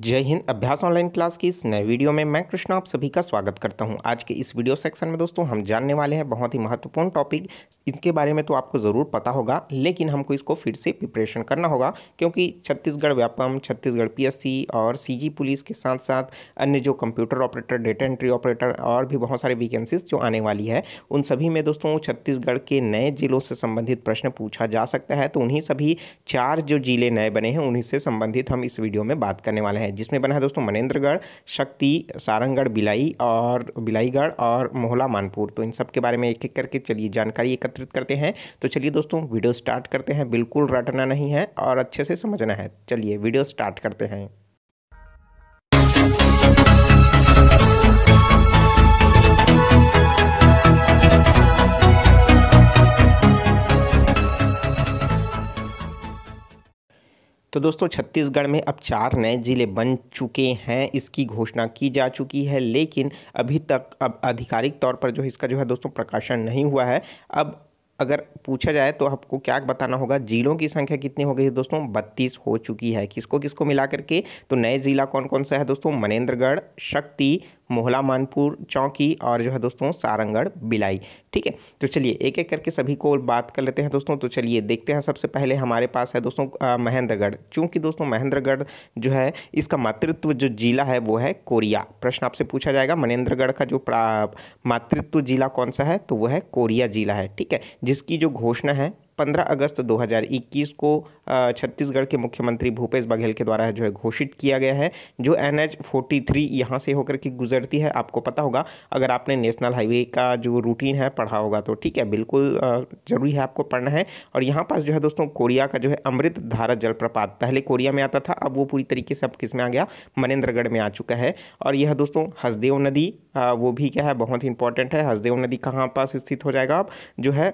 जय हिंद अभ्यास online class की इस नए वीडियो में मैं कृष्णा आप सभी का स्वागत करता हूं आज के इस वीडियो सेक्शन में दोस्तों हम जानने वाले हैं बहुत ही महत्वपूर्ण टॉपिक इसके बारे में तो आपको ज़रूर पता होगा लेकिन हमको इसको फिर से प्रिपरेशन करना होगा क्योंकि छत्तीसगढ़ व्यापम छत्तीसगढ़ पी और सी पुलिस के साथ साथ अन्य जो computer operator data entry operator और भी बहुत सारे वैकेंसीज जो आने वाली है उन सभी में दोस्तों छत्तीसगढ़ के नए जिलों से संबंधित प्रश्न पूछा जा सकता है तो उन्हीं सभी चार जो जिले नए बने हैं उन्हीं से संबंधित हम इस वीडियो में बात करने वाले हैं है जिसमें बना है दोस्तों मनेन्द्रगढ़ शक्ति सारंगढ़ बिलाई और बिलाईगढ़ और मोहला मानपुर तो इन सब के बारे में एक एक करके चलिए जानकारी एकत्रित करते हैं तो चलिए दोस्तों वीडियो स्टार्ट करते हैं बिल्कुल रटना नहीं है और अच्छे से समझना है चलिए वीडियो स्टार्ट करते हैं तो दोस्तों छत्तीसगढ़ में अब चार नए ज़िले बन चुके हैं इसकी घोषणा की जा चुकी है लेकिन अभी तक अब आधिकारिक तौर पर जो इसका जो है दोस्तों प्रकाशन नहीं हुआ है अब अगर पूछा जाए तो आपको क्या बताना होगा जिलों की संख्या कितनी हो गई है दोस्तों बत्तीस हो चुकी है किसको किसको मिला करके तो नए ज़िला कौन कौन सा है दोस्तों मनेन्द्रगढ़ शक्ति मोहला मानपुर चौकी और जो है दोस्तों सारंगढ़ बिलाई ठीक है तो चलिए एक एक करके सभी को बात कर लेते हैं दोस्तों तो चलिए देखते हैं सबसे पहले हमारे पास है दोस्तों महेंद्रगढ़ चूँकि दोस्तों महेंद्रगढ़ जो है इसका मातृत्व जो जिला है वो है कोरिया प्रश्न आपसे पूछा जाएगा महेंद्रगढ़ का जो मातृत्व जिला कौन सा है तो वो है कोरिया जिला है ठीक है जिसकी जो घोषणा है 15 अगस्त 2021 को छत्तीसगढ़ के मुख्यमंत्री भूपेश बघेल के द्वारा जो है घोषित किया गया है जो एन एच फोर्टी थ्री यहाँ से होकर के गुजरती है आपको पता होगा अगर आपने नेशनल हाईवे का जो रूटीन है पढ़ा होगा तो ठीक है बिल्कुल ज़रूरी है आपको पढ़ना है और यहाँ पास जो है दोस्तों कोरिया का जो है अमृत धारा जलप्रपात पहले कोरिया में आता था अब वो पूरी तरीके से अब किस में आ गया मनेन्द्रगढ़ में आ चुका है और यह दोस्तों हसदेव नदी वो भी क्या है बहुत ही इंपॉर्टेंट है हसदेव नदी कहाँ पास स्थित हो जाएगा आप जो है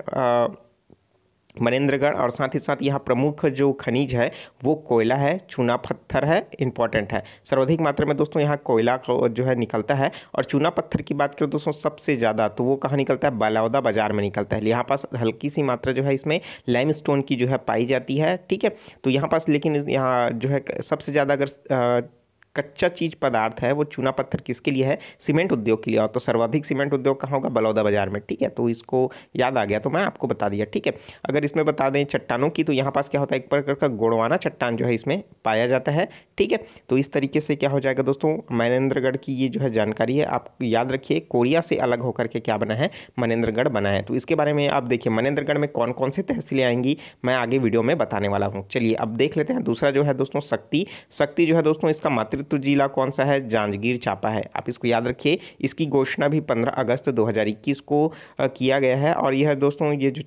मनेन्द्रगढ़ और साथ ही साथ यहाँ प्रमुख जो खनिज है वो कोयला है चूना पत्थर है इंपॉर्टेंट है सर्वाधिक मात्रा में दोस्तों यहाँ कोयला जो है निकलता है और चूना पत्थर की बात करें दोस्तों सबसे ज़्यादा तो वो कहाँ निकलता है बलौदा बाजार में निकलता है यहाँ पास हल्की सी मात्रा जो है इसमें लाइम की जो है पाई जाती है ठीक है तो यहाँ पास लेकिन यहाँ जो है सबसे ज़्यादा अगर कच्चा चीज पदार्थ है वो चूना पत्थर किसके लिए है सीमेंट उद्योग के लिए और तो सर्वाधिक सीमेंट उद्योग कहाँ होगा बलौदा बाजार में ठीक है तो इसको याद आ गया तो मैं आपको बता दिया ठीक है अगर इसमें बता दें चट्टानों की तो यहाँ पास क्या होता है एक प्रकार का गोड़वाना चट्टान जो है इसमें पाया जाता है ठीक है तो इस तरीके से क्या हो जाएगा दोस्तों मनेन्द्रगढ़ की ये जो है जानकारी है आप याद रखिए कोरिया से अलग होकर के क्या बना है मनेन्द्रगढ़ बना है तो इसके बारे में आप देखिए मनेन्द्रगढ़ में कौन कौन सी तहसीलें आएंगी मैं आगे वीडियो में बताने वाला हूँ चलिए अब देख लेते हैं दूसरा जो है दोस्तों शक्ति शक्ति जो है दोस्तों इसका मातृत्व उपयुक्त जिला कौन सा है जांजगीर चापा है आप इसको याद रखिए इसकी घोषणा भी 15 अगस्त 2021 को किया गया है और यह दोस्तों ये जो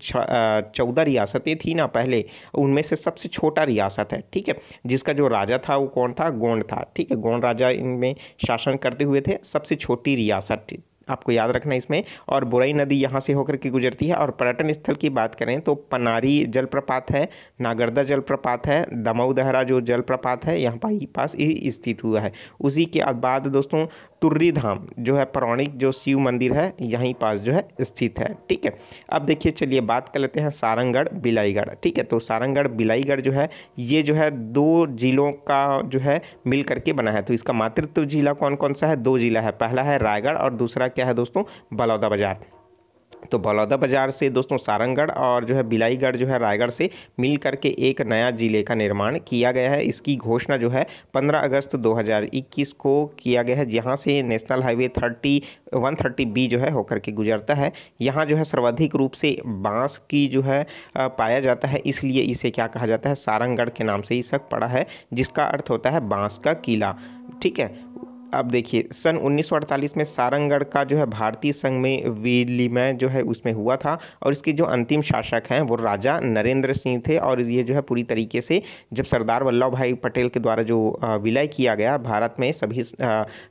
चौदह रियासतें थी ना पहले उनमें से सबसे छोटा रियासत है ठीक है जिसका जो राजा था वो कौन था गोंड था ठीक है गोंड राजा इनमें शासन करते हुए थे सबसे छोटी रियासत आपको याद रखना इसमें और बुराई नदी यहाँ से होकर के गुजरती है और पर्यटन स्थल की बात करें तो पनारी जलप्रपात है नागरदा जलप्रपात है दमऊ दहरा जो जलप्रपात है यहाँ पर पास ही स्थित हुआ है उसी के बाद दोस्तों तुर्री धाम जो है पौराणिक जो शिव मंदिर है यहीं पास जो है स्थित है ठीक है अब देखिए चलिए बात कर लेते हैं सारंगढ़ बिलाईगढ़ ठीक है तो सारंगढ़ बिलाईगढ़ जो है ये जो है दो जिलों का जो है मिल करके बना है तो इसका मातृत्व जिला कौन कौन सा है दो जिला है पहला है रायगढ़ और दूसरा क्या क्या है दोस्तों बलौदा बाजार तो बलौदा बाजार से दोस्तों सारंगढ़ और जो है बिलाईगढ़ जो है रायगढ़ से मिल करके एक नया ज़िले का निर्माण किया गया है इसकी घोषणा जो है 15 अगस्त 2021 को किया गया है जहां से नेशनल हाईवे 30 130 बी जो है होकर के गुजरता है यहां जो है सर्वाधिक रूप से बांस की जो है पाया जाता है इसलिए इसे क्या कहा जाता है सारंगगढ़ के नाम से ही शक पड़ा है जिसका अर्थ होता है बाँस का किला ठीक है अब देखिए सन 1948 में सारंगगढ़ का जो है भारतीय संघ में विलिमय जो है उसमें हुआ था और इसके जो अंतिम शासक हैं वो राजा नरेंद्र सिंह थे और ये जो है पूरी तरीके से जब सरदार वल्लभ भाई पटेल के द्वारा जो विलय किया गया भारत में सभी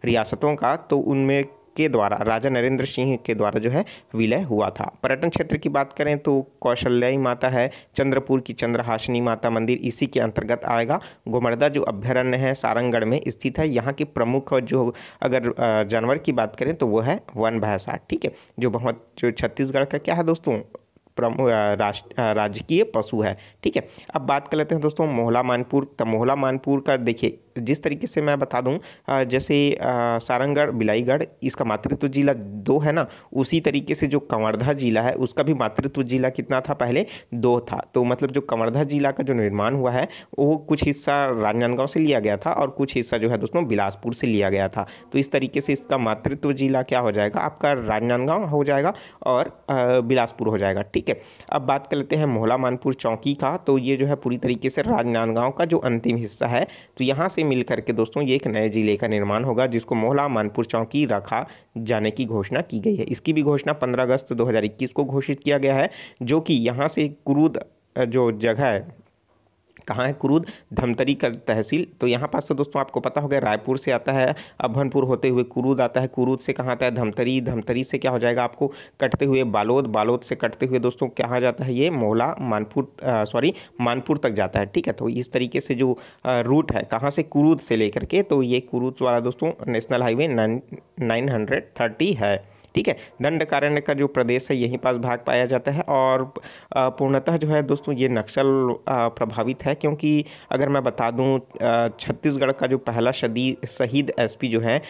रियासतों का तो उनमें के द्वारा राजा नरेंद्र सिंह के द्वारा जो है विलय हुआ था पर्यटन क्षेत्र की बात करें तो कौशल्याई माता है चंद्रपुर की चंद्रहासिनी माता मंदिर इसी के अंतर्गत आएगा गोमर्दा जो अभ्यारण्य है सारंगगढ़ में स्थित है यहाँ की प्रमुख जो अगर जानवर की बात करें तो वो है वन भैंसा ठीक है जो बहुत जो छत्तीसगढ़ का क्या है दोस्तों राजकीय पशु है ठीक है अब बात कर लेते हैं दोस्तों मोहला मानपुर तो मोहला मानपुर का देखिए जिस तरीके से मैं बता दूँ जैसे सारंगढ़ बिलाईगढ़ इसका मातृत्व जिला दो है ना उसी तरीके से जो कंवर्धा जिला है उसका भी मातृत्व जिला कितना था पहले दो था तो मतलब जो कंवर्धा जिला का जो निर्माण हुआ है वो कुछ हिस्सा राजनांदगांव से लिया गया था और कुछ हिस्सा जो है दोस्तों बिलासपुर से लिया गया था तो इस तरीके से इसका मातृत्व जिला क्या हो जाएगा आपका राजनांदगांव हो जाएगा और बिलासपुर हो जाएगा ठीक है अब बात कर लेते हैं मोहला मानपुर चौकी का तो ये जो है पूरी तरीके से राजनांदगांव का जो अंतिम हिस्सा है तो यहाँ से मिल करके दोस्तों ये एक नए जिले का निर्माण होगा जिसको मोहला मानपुर चौकी रखा जाने की घोषणा की गई है इसकी भी घोषणा 15 अगस्त 2021 को घोषित किया गया है जो कि यहाँ से कुरूद जो जगह है कहाँ है क्रूद धमतरी का तहसील तो यहाँ पास तो दोस्तों आपको पता होगा रायपुर से आता है अभनपुर होते हुए कुरूद आता है कुरूद से कहाँ आता है धमतरी धमतरी से क्या हो जाएगा आपको कटते हुए बालोद बालोद से कटते हुए दोस्तों कहाँ जाता है ये मोहला मानपुर सॉरी मानपुर तक जाता है ठीक है तो इस तरीके से जो रूट है कहाँ से कुरूद से लेकर के तो ये कुरूद वाला दोस्तों national highway nine nine hundred thirty है ठीक है दंड कारण्य का जो प्रदेश है यहीं पास भाग पाया जाता है और पूर्णतः जो है दोस्तों ये नक्सल प्रभावित है क्योंकि अगर मैं बता दूँ छत्तीसगढ़ का जो पहला शदी शहीद एसपी जो है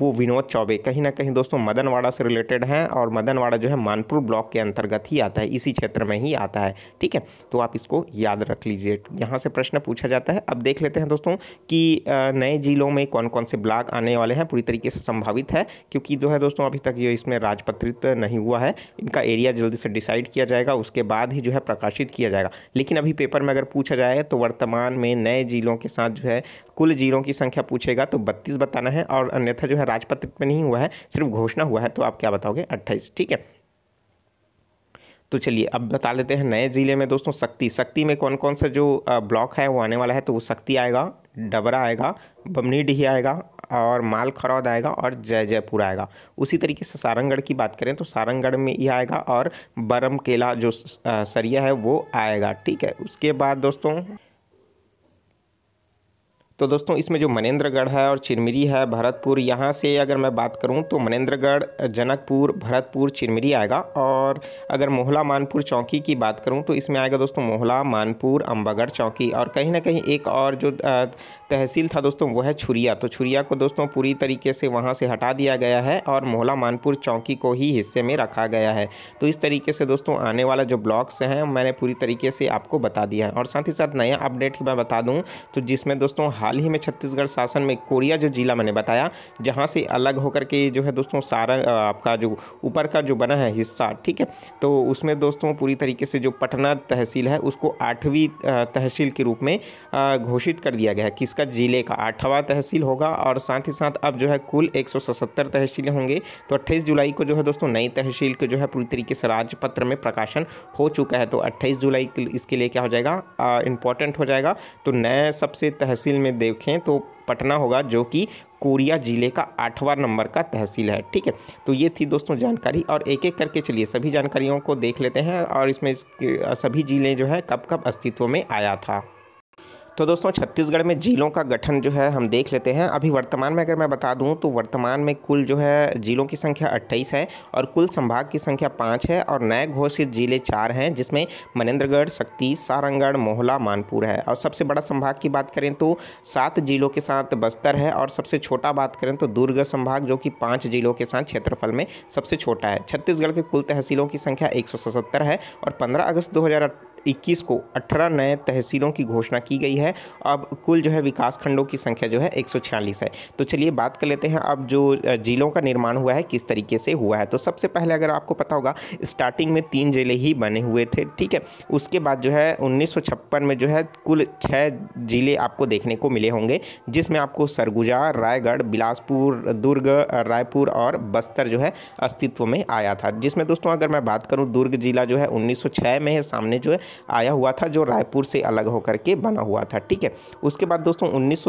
वो विनोद चौबे कहीं ना कहीं दोस्तों मदनवाड़ा से रिलेटेड हैं और मदनवाड़ा जो है मानपुर ब्लॉक के अंतर्गत ही आता है इसी क्षेत्र में ही आता है ठीक है तो आप इसको याद रख लीजिए यहाँ से प्रश्न पूछा जाता है अब देख लेते हैं दोस्तों कि नए जिलों में कौन कौन से ब्लॉक आने वाले हैं पूरी तरीके से संभावित है क्योंकि जो है दोस्तों अभी तक ये इसमें राजपत्रित नहीं हुआ है इनका एरिया जल्दी से डिसाइड किया जाएगा उसके बाद ही जो है प्रकाशित किया जाएगा लेकिन अभी पेपर में अगर पूछा जाए तो वर्तमान में नए जिलों के साथ जो है कुल जीरो की संख्या पूछेगा तो बत्तीस बताना है और अन्यथा जो है राजपत्रित में नहीं हुआ है सिर्फ घोषणा हुआ है तो आप क्या बताओगे अट्ठाईस ठीक है तो चलिए अब बता लेते हैं नए ज़िले में दोस्तों शक्ति शक्ति में कौन कौन सा जो ब्लॉक है वो आने वाला है तो वो शक्ति आएगा डबरा आएगा बमनी डी आएगा और माल खरौद आएगा और जय जयपुर आएगा उसी तरीके से सारंगढ़ की बात करें तो सारंगढ़ में ये आएगा और बरम केला जो सरिया है वो आएगा ठीक है उसके बाद दोस्तों तो दोस्तों इसमें जो मनेंद्रगढ़ है और चिरमिरी है भरतपुर यहाँ से अगर मैं बात करूँ तो मनेंद्रगढ़ जनकपुर भरतपुर चिरमिरी आएगा और अगर मोहला मानपुर चौकी की बात करूँ तो इसमें आएगा दोस्तों मोहला मानपुर अम्बागढ़ चौकी और कहीं ना कहीं एक और जो तहसील था दोस्तों वो है छुरिया तो छुरिया को दोस्तों पूरी तरीके से वहाँ से हटा दिया गया है और मोहला मानपुर चौकी को ही हिस्से में रखा गया है तो इस तरीके से दोस्तों आने वाला जो ब्लॉग्स हैं मैंने पूरी तरीके से आपको बता दिया है और साथ ही साथ नया अपडेट मैं बता दूँ तो जिसमें दोस्तों हाल ही में छत्तीसगढ़ शासन में कोरिया जो जिला मैंने बताया जहाँ से अलग होकर के जो है दोस्तों सारा आपका जो ऊपर का जो बना है हिस्सा ठीक है तो उसमें दोस्तों पूरी तरीके से जो पटना तहसील है उसको आठवीं तहसील के रूप में घोषित कर दिया गया है किसका ज़िले का आठवां तहसील होगा और साथ ही साथ अब जो है कुल एक तहसीलें होंगे तो अट्ठाईस जुलाई को जो है दोस्तों नई तहसील के जो है पूरी तरीके से राजपत्र में प्रकाशन हो चुका है तो अट्ठाईस जुलाई इसके लिए क्या हो जाएगा इंपॉर्टेंट हो जाएगा तो नए सबसे तहसील में देखें तो पटना होगा जो कि कोरिया जिले का आठवां नंबर का तहसील है ठीक है तो ये थी दोस्तों जानकारी और एक एक करके चलिए सभी जानकारियों को देख लेते हैं और इसमें सभी ज़िले जो है कब कब अस्तित्व में आया था तो दोस्तों छत्तीसगढ़ में जिलों का गठन जो है हम देख लेते हैं अभी वर्तमान में अगर मैं बता दूं तो वर्तमान में कुल जो है जिलों की संख्या अट्ठाईस है और कुल संभाग की संख्या पाँच है और नए घोषित जिले चार हैं जिसमें मनेन्द्रगढ़ शक्ति सारंगढ़ मोहला मानपुर है और सबसे बड़ा संभाग की बात करें तो सात जिलों के साथ बस्तर है और सबसे छोटा बात करें तो दुर्ग संभाग जो कि पाँच जिलों के साथ क्षेत्रफल में सबसे छोटा है छत्तीसगढ़ के कुल तहसीलों की संख्या एक है और पंद्रह अगस्त दो 2021 को 18 नए तहसीलों की घोषणा की गई है अब कुल जो है विकास खंडों की संख्या जो है एक है तो चलिए बात कर लेते हैं अब जो जिलों का निर्माण हुआ है किस तरीके से हुआ है तो सबसे पहले अगर आपको पता होगा स्टार्टिंग में तीन जिले ही बने हुए थे ठीक है उसके बाद जो है उन्नीस में जो है कुल छः जिले आपको देखने को मिले होंगे जिसमें आपको सरगुजा रायगढ़ बिलासपुर दुर्ग रायपुर और बस्तर जो है अस्तित्व में आया था जिसमें दोस्तों अगर मैं बात करूँ दुर्ग जिला जो है 1906 में है सामने जो है आया हुआ था जो रायपुर से अलग होकर के बना हुआ था ठीक है उसके बाद दोस्तों उन्नीस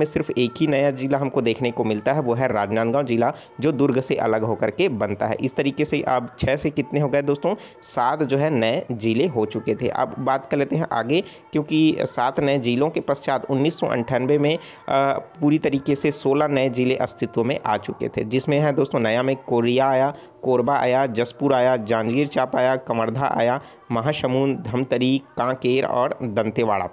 में सिर्फ एक ही नया जिला हमको देखने को मिलता है वो है राजनांदगांव जिला जो दुर्ग से अलग होकर के बनता है इस तरीके से अब छः से कितने हो गए दोस्तों सात जो है नए जिले हो चुके थे अब बात कर लेते हैं आगे क्योंकि सात नए जिलों के पश्चात उन्नीस में पूरी तरीके से सोलह नए जिले अस्तित्व में आ चुके थे जिसमें है दोस्तों नया में कोरिया आया कोरबा आया जसपुर आया जांजगीर चाप आया कमरधा आया महासमुंद धमतरी कांकेर और दंतेवाड़ा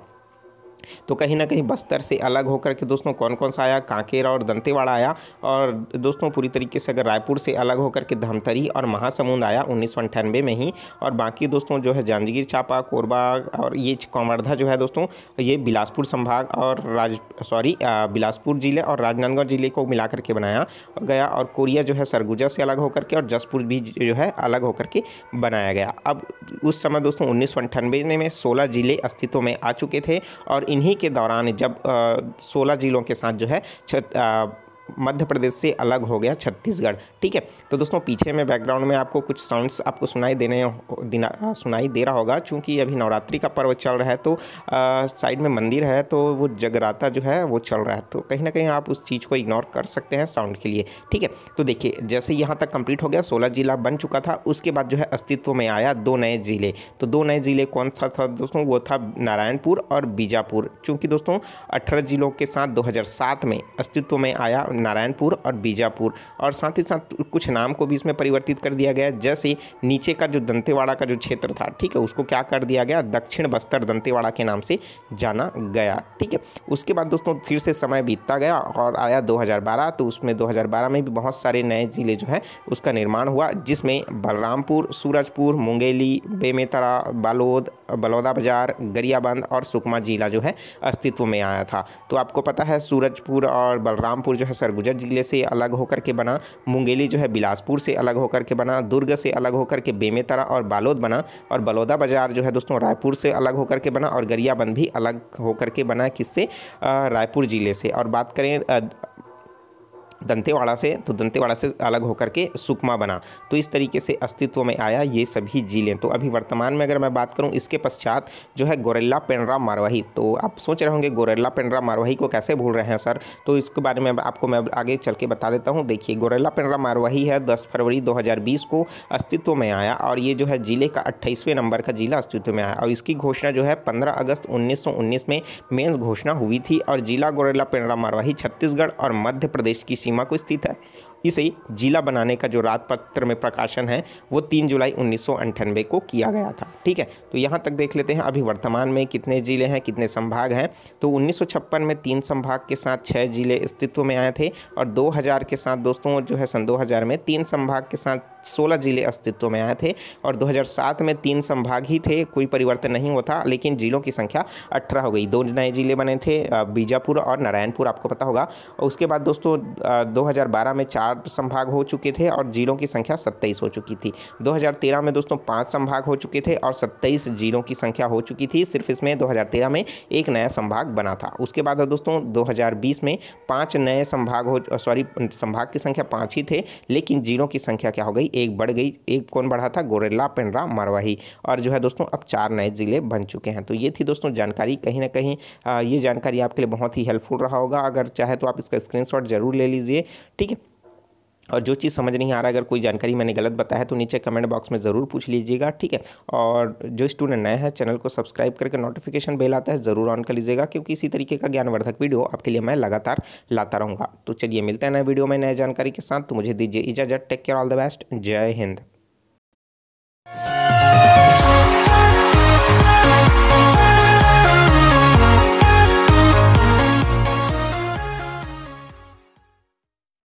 तो कहीं ना कहीं बस्तर से अलग होकर के दोस्तों कौन कौन सा आया कांकेर और दंतेवाड़ा आया और दोस्तों पूरी तरीके से अगर रायपुर से अलग होकर के धमतरी और महासमुंद आया उन्नीस में ही और बाकी दोस्तों जो है जांजगीर चापा कोरबा और ये कौमर्धा जो है दोस्तों ये बिलासपुर संभाग और राज सॉरी बिलासपुर ज़िले और राजनांदगांव ज़िले को मिला करके बनाया गया और कोरिया जो है सरगुजा से अलग होकर के और जसपुर भी जो है अलग होकर के बनाया गया अब उस समय दोस्तों उन्नीस में सोलह ज़िले अस्तित्व में आ चुके थे और इन्हीं के दौरान जब सोलह ज़िलों के साथ जो है मध्य प्रदेश से अलग हो गया छत्तीसगढ़ ठीक है तो दोस्तों पीछे में बैकग्राउंड में आपको कुछ साउंड्स आपको सुनाई देने सुनाई दे रहा होगा चूँकि अभी नवरात्रि का पर्व चल रहा है तो साइड में मंदिर है तो वो जगराता जो है वो चल रहा है तो कहीं ना कहीं आप उस चीज़ को इग्नोर कर सकते हैं साउंड के लिए ठीक है तो देखिए जैसे यहाँ तक कंप्लीट हो गया सोलह जिला बन चुका था उसके बाद जो है अस्तित्व में आया दो नए ज़िले तो दो नए ज़िले कौन सा था दोस्तों वो था नारायणपुर और बीजापुर चूँकि दोस्तों अठारह जिलों के साथ दो में अस्तित्व में आया नारायणपुर और बीजापुर और साथ ही साथ कुछ नाम को भी इसमें परिवर्तित कर दिया गया जैसे नीचे का जो दंतेवाड़ा का जो क्षेत्र था ठीक है उसको क्या कर दिया गया दक्षिण बस्तर दंतेवाड़ा के नाम से जाना गया ठीक है उसके बाद दोस्तों फिर से समय बीतता गया और आया दो तो उसमें दो में भी बहुत सारे नए ज़िले जो है उसका निर्माण हुआ जिसमें बलरामपुर सूरजपुर मुंगेली बेमेतरा बालोद बलौदा बाजार गरियाबंद और सुकमा जिला जो है अस्तित्व में आया था तो आपको पता है सूरजपुर और बलरामपुर जो है सरगुजा जिले से अलग होकर के बना मुंगेली जो है बिलासपुर से अलग होकर के बना दुर्ग से अलग होकर के बेमेतरा और बालोद बना और बलौदा बाजार जो है दोस्तों रायपुर से अलग होकर के बना और गरियाबंद भी अलग होकर के बना किससे रायपुर ज़िले से और बात करें दंतेवाड़ा से तो दंतेवाड़ा से अलग होकर के सुकमा बना तो इस तरीके से अस्तित्व में आया ये सभी जिले तो अभी वर्तमान में अगर मैं बात करूँ इसके पश्चात जो है गोरेला पेंड्रा मारवाही तो आप सोच रहे होंगे गोरेला पेंड्रा मारवाही को कैसे भूल रहे हैं सर तो इसके बारे में आपको मैं आगे चल के बता देता हूँ देखिए गोरेला पेंड्रा मारवाही है दस फरवरी दो को अस्तित्व में आया और ये जो है जिले का अट्ठाईसवें नंबर का जिला अस्तित्व में आया और इसकी घोषणा जो है पंद्रह अगस्त उन्नीस में मेन्स घोषणा हुई थी और जिला गोरेला पेंड्रा मारवाही छत्तीसगढ़ और मध्य प्रदेश की सीमा को स्थित है इसे जिला बनाने का जो राजपत्र में प्रकाशन है वो तीन जुलाई उन्नीस को किया गया था ठीक है तो यहाँ तक देख लेते हैं अभी वर्तमान में कितने ज़िले हैं कितने संभाग हैं तो उन्नीस में तीन संभाग के साथ छः ज़िले अस्तित्व में आए थे और 2000 के साथ दोस्तों जो है सन 2000 में तीन संभाग के साथ सोलह जिले अस्तित्व में आए थे और 2007 में तीन संभाग ही थे कोई परिवर्तन नहीं हुआ था लेकिन जिलों की संख्या अठारह हो गई दो नए जिले बने थे बीजापुर और नारायणपुर आपको पता होगा उसके बाद दोस्तों 2012 में चार संभाग हो चुके थे और जिलों की संख्या सत्ताईस हो चुकी थी 2013 में दोस्तों पाँच संभाग हो चुके थे और सत्ताईस जिलों की संख्या हो चुकी थी सिर्फ इसमें 2013 में एक नया संभाग बना था उसके बाद दोस्तों 2020 में पाँच नए संभाग हो सॉरी संभाग की संख्या पाँच ही थे लेकिन जिलों की संख्या क्या हो गई एक बढ़ गई एक कौन बढ़ा था गोरेला पेंड्रा मारवाही और जो है दोस्तों अब चार नए ज़िले बन चुके हैं तो ये थी दोस्तों जानकारी कहीं ना कहीं ये जानकारी आपके लिए बहुत ही हेल्पफुल रहा होगा अगर चाहे तो आप इसका स्क्रीनशॉट जरूर ले लीजिए ठीक है और जो चीज़ समझ नहीं आ रहा अगर कोई जानकारी मैंने गलत बताया है तो नीचे कमेंट बॉक्स में ज़रूर पूछ लीजिएगा ठीक है और जो स्टूडेंट नए हैं चैनल को सब्सक्राइब करके नोटिफिकेशन बेल आता है ज़रूर ऑन कर लीजिएगा क्योंकि इसी तरीके का ज्ञानवर्धक वीडियो आपके लिए मैं लगातार लाता रहूँगा तो चलिए मिलते हैं नए वीडियो में नए जानकारी के साथ तो मुझे दीजिए इजाज़त take care all the best जय हिंद